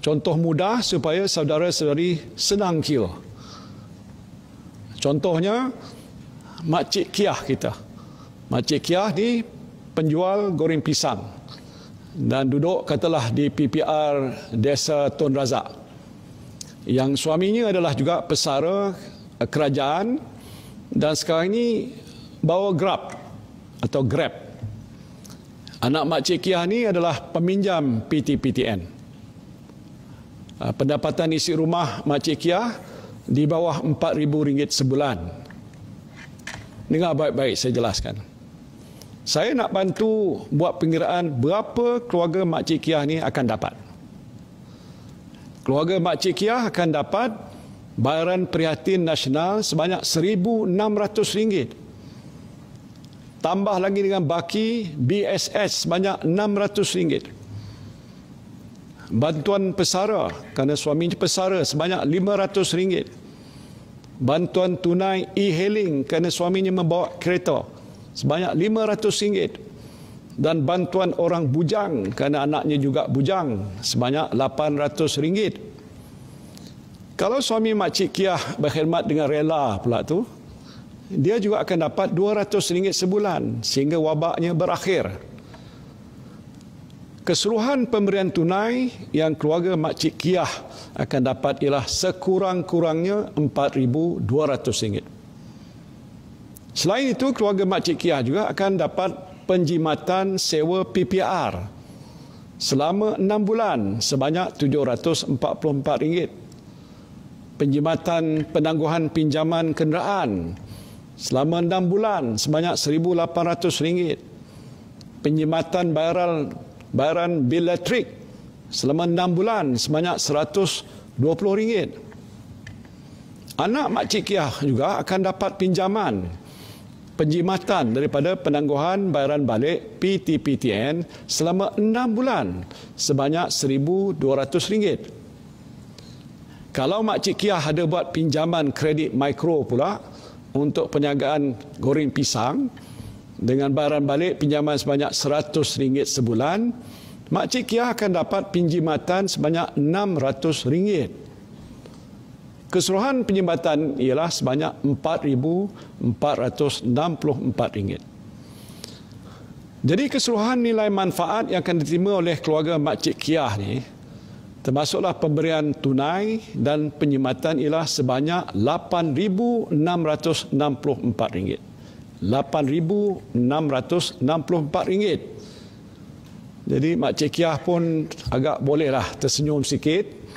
Contoh mudah supaya saudara-saudari senang kira. Contohnya, Makcik Kiah kita. Makcik Kiah ni penjual goreng pisang. Dan duduk katalah di PPR Desa Tun Razak. Yang suaminya adalah juga pesara kerajaan. Dan sekarang ini bawa grab atau grab. Anak Makcik Kiah ni adalah peminjam PTPTN. pt Ah, pendapatan isi rumah Makcik Kia di bawah RM4,000 sebulan. Dengar baik-baik saya jelaskan. Saya nak bantu buat pengiraan berapa keluarga Makcik Kia ni akan dapat. Keluarga Makcik Kia akan dapat bayaran prihatin nasional sebanyak RM1,600. Tambah lagi dengan baki BSS sebanyak RM600 bantuan pesara kerana suaminya pesara sebanyak RM500 bantuan tunai e-hailing kerana suaminya membawa kereta sebanyak RM500 dan bantuan orang bujang kerana anaknya juga bujang sebanyak RM800 kalau suami makcik Kiah berkhidmat dengan rela pula tu dia juga akan dapat RM200 sebulan sehingga wabaknya berakhir. Keseluruhan pemberian tunai yang keluarga Makcik Kiah akan dapat ialah sekurang-kurangnya RM4,200. Selain itu, keluarga Makcik Kiah juga akan dapat penjimatan sewa PPR selama enam bulan sebanyak RM744. Penjimatan penangguhan pinjaman kenderaan selama enam bulan sebanyak RM1,800. Penjimatan bayaran bayaran bil elektrik selama enam bulan sebanyak seratus dua puluh ringgit. Anak makcik Kiah juga akan dapat pinjaman penjimatan daripada penangguhan bayaran balik PTPTN selama enam bulan sebanyak seribu dua ratus ringgit. Kalau makcik Kiah ada buat pinjaman kredit mikro pula untuk penyagaan goreng pisang, dengan bayaran balik pinjaman sebanyak RM100 sebulan, Makcik Kia akan dapat pinjimatan sebanyak RM600. Keseluruhan penjimatan ialah sebanyak RM4,464. Jadi keseluruhan nilai manfaat yang akan diterima oleh keluarga Makcik Kiah ini termasuklah pemberian tunai dan penyematan ialah sebanyak RM8,664 rm ringgit. Jadi Mak Cik Kiah pun agak bolehlah tersenyum sikit.